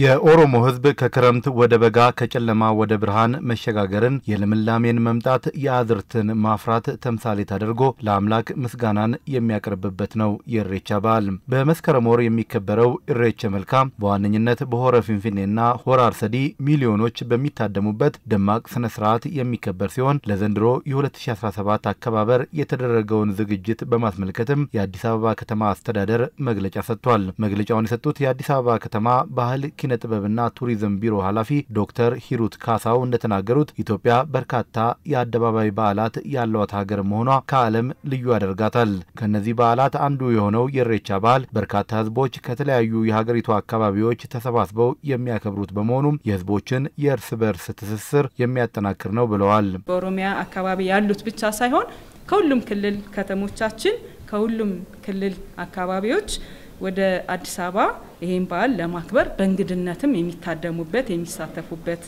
የኦሮሞ ሕዝብ ከክረምት ወደ በጋ ከጨለማ ወደ ብርሃን መሸጋገርን የልምላሜን መምጣት የአዝርትን ማፍራት ተምሳሌት አድርጎ ለአምላክ ምስጋናን የሚያቀርብበት ነው የእሬቻ በዓል። በመስከረም ወር የሚከበረው ኢሬቻ መልካም በዋነኝነት በሆረ ፊንፊኔና ሆረ አርሰዲ ሚሊዮኖች በሚታደሙበት ደማቅ ስነ ስርዓት የሚከበር ሲሆን ለዘንድሮ የ2017 አከባበር የተደረገውን ዝግጅት በማስመልከትም የአዲስ አበባ ከተማ አስተዳደር መግለጫ ሰጥቷል። መግለጫውን የሰጡት የአዲስ አበባ ከተማ ባህል ኪነ ጥበብና ቱሪዝም ቢሮ ኃላፊ ዶክተር ሂሩት ካሳው እንደተናገሩት ኢትዮጵያ በርካታ የአደባባይ በዓላት ያሏት ሀገር መሆኗ ከዓለም ልዩ ያደርጋታል። ከእነዚህ በዓላት አንዱ የሆነው የሬቻ በዓል በርካታ ህዝቦች ከተለያዩ የሀገሪቱ አካባቢዎች ተሰባስበው የሚያከብሩት በመሆኑም የህዝቦችን የእርስ በእርስ ትስስር የሚያጠናክር ነው ብለዋል። በኦሮሚያ አካባቢ ያሉት ብቻ ሳይሆን ከሁሉም ክልል ከተሞቻችን ከሁሉም ክልል አካባቢዎች ወደ አዲስ አበባ ይህን በዓል ለማክበር በእንግድነትም የሚታደሙበት የሚሳተፉበት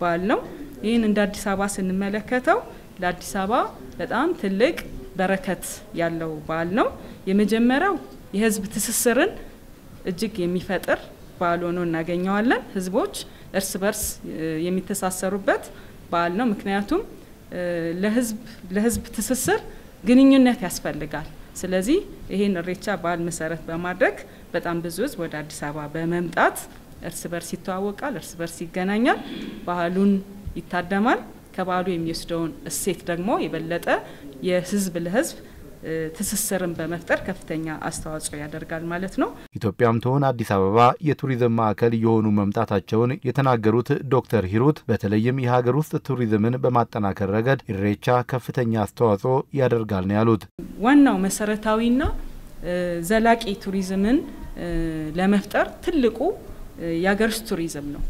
በዓል ነው። ይህን እንደ አዲስ አበባ ስንመለከተው ለአዲስ አበባ በጣም ትልቅ በረከት ያለው በዓል ነው። የመጀመሪያው የህዝብ ትስስርን እጅግ የሚፈጥር በዓል ሆኖ እናገኘዋለን። ህዝቦች እርስ በርስ የሚተሳሰሩበት በዓል ነው። ምክንያቱም ለህዝብ ትስስር ግንኙነት ያስፈልጋል። ስለዚህ ይሄን እሬቻ በዓል መሰረት በማድረግ በጣም ብዙ ህዝብ ወደ አዲስ አበባ በመምጣት እርስ በርስ ይተዋወቃል፣ እርስ በርስ ይገናኛል፣ ባህሉን ይታደማል። ከባህሉ የሚወስደውን እሴት ደግሞ የበለጠ የህዝብ ለህዝብ ትስስርን በመፍጠር ከፍተኛ አስተዋጽኦ ያደርጋል ማለት ነው። ኢትዮጵያም ትሆን አዲስ አበባ የቱሪዝም ማዕከል የሆኑ መምጣታቸውን የተናገሩት ዶክተር ሂሩት በተለይም የሀገር ውስጥ ቱሪዝምን በማጠናከር ረገድ ኢሬቻ ከፍተኛ አስተዋጽኦ ያደርጋል ነው ያሉት። ዋናው መሰረታዊና ዘላቂ ቱሪዝምን ለመፍጠር ትልቁ የሀገር ውስጥ ቱሪዝም ነው።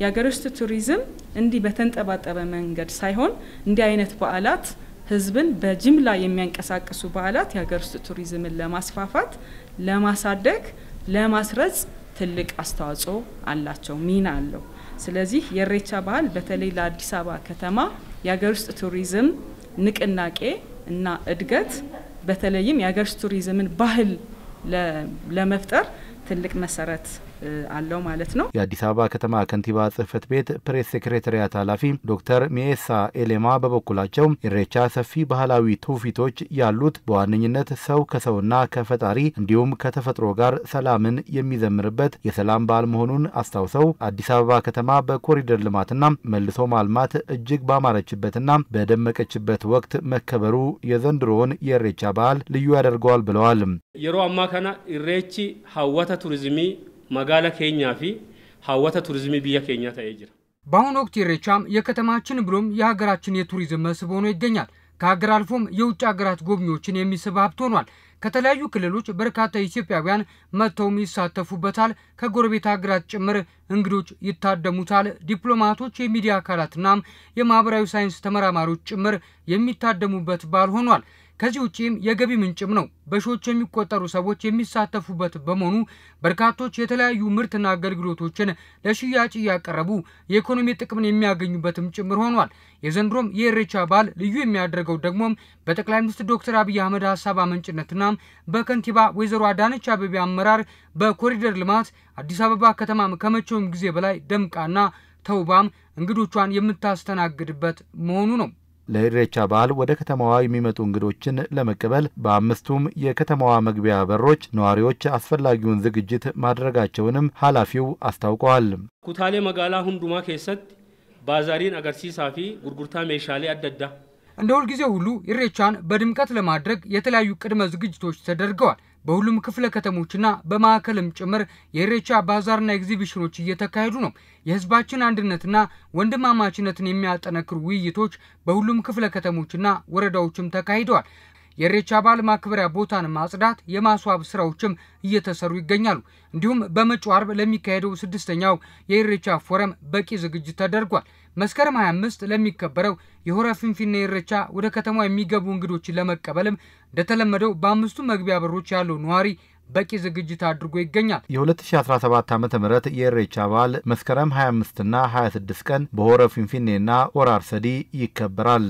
የሀገር ውስጥ ቱሪዝም እንዲህ በተንጠባጠበ መንገድ ሳይሆን እንዲህ አይነት በዓላት ህዝብን በጅምላ የሚያንቀሳቅሱ በዓላት የሀገር ውስጥ ቱሪዝምን ለማስፋፋት፣ ለማሳደግ፣ ለማስረጽ ትልቅ አስተዋጽኦ አላቸው፣ ሚና አለው። ስለዚህ የኢሬቻ በዓል በተለይ ለአዲስ አበባ ከተማ የሀገር ውስጥ ቱሪዝም ንቅናቄ እና እድገት በተለይም የሀገር ውስጥ ቱሪዝምን ባህል ለመፍጠር ትልቅ መሰረት አለው ማለት ነው። የአዲስ አበባ ከተማ ከንቲባ ጽህፈት ቤት ፕሬስ ሴክሬታሪያት ኃላፊ ዶክተር ሚኤሳ ኤሌማ በበኩላቸው ኢሬቻ ሰፊ ባህላዊ ትውፊቶች ያሉት በዋነኝነት ሰው ከሰውና ከፈጣሪ እንዲሁም ከተፈጥሮ ጋር ሰላምን የሚዘምርበት የሰላም በዓል መሆኑን አስታውሰው አዲስ አበባ ከተማ በኮሪደር ልማትና መልሶ ማልማት እጅግ ባማረችበትና በደመቀችበት ወቅት መከበሩ የዘንድሮውን የኢሬቻ በዓል ልዩ ያደርገዋል ብለዋል። የሮ አማካና ኢሬቺ ሀወተ ቱሪዝሚ magaala keenyaa fi hawwata ቱሪዝምii biyya keenyaa ta'ee jira። በአሁኑ ወቅት ኢሬቻም የከተማችን ብሎም የሀገራችን የቱሪዝም መስህብ ሆኖ ይገኛል። ከሀገር አልፎም የውጭ ሀገራት ጎብኚዎችን የሚስብ ሀብት ሆኗል። ከተለያዩ ክልሎች በርካታ ኢትዮጵያውያን መጥተውም ይሳተፉበታል። ከጎረቤት ሀገራት ጭምር እንግዶች ይታደሙታል። ዲፕሎማቶች፣ የሚዲያ አካላትና የማህበራዊ ሳይንስ ተመራማሪዎች ጭምር የሚታደሙበት በዓል ሆኗል። ከዚህ ውጪም የገቢ ምንጭም ነው። በሺዎች የሚቆጠሩ ሰዎች የሚሳተፉበት በመሆኑ በርካቶች የተለያዩ ምርትና አገልግሎቶችን ለሽያጭ እያቀረቡ የኢኮኖሚ ጥቅምን የሚያገኙበትም ጭምር ሆኗል። የዘንድሮም የኢሬቻ በዓል ልዩ የሚያደርገው ደግሞም በጠቅላይ ሚኒስትር ዶክተር አብይ አህመድ ሀሳብ አመንጭነትና በከንቲባ ወይዘሮ አዳነች አቤቤ አመራር በኮሪደር ልማት አዲስ አበባ ከተማም ከመቼውም ጊዜ በላይ ደምቃና ተውባም እንግዶቿን የምታስተናግድበት መሆኑ ነው። ለኢሬቻ በዓል ወደ ከተማዋ የሚመጡ እንግዶችን ለመቀበል በአምስቱም የከተማዋ መግቢያ በሮች ነዋሪዎች አስፈላጊውን ዝግጅት ማድረጋቸውንም ኃላፊው አስታውቀዋል። ኩታሌ መጋላ ሁንዱማ ኬሰት ባዛሪን አገርሲሳ ፊ ጉርጉርታ ሜሻሌ አደዳ እንደ ሁልጊዜ ሁሉ ኢሬቻን በድምቀት ለማድረግ የተለያዩ ቅድመ ዝግጅቶች ተደርገዋል። በሁሉም ክፍለ ከተሞችና በማዕከልም ጭምር የኢሬቻ ባዛርና ኤግዚቢሽኖች እየተካሄዱ ነው። የህዝባችን አንድነትና ወንድማማችነትን የሚያጠነክሩ ውይይቶች በሁሉም ክፍለ ከተሞችና ወረዳዎችም ተካሂደዋል። የኢሬቻ በዓል ማክበሪያ ቦታን ማጽዳት፣ የማስዋብ ስራዎችም እየተሰሩ ይገኛሉ። እንዲሁም በመጪው አርብ ለሚካሄደው ስድስተኛው የኢሬቻ ፎረም በቂ ዝግጅት ተደርጓል። መስከረም 25 ለሚከበረው የሆረ ፊንፊኔ ኢሬቻ ወደ ከተማ የሚገቡ እንግዶችን ለመቀበልም እንደተለመደው በአምስቱ መግቢያ በሮች ያለው ነዋሪ በቂ ዝግጅት አድርጎ ይገኛል። የ2017 ዓ ም የኢሬቻ በዓል መስከረም 25ና 26 ቀን በሆረ ፊንፊኔና ኦራርሰዲ ይከበራል።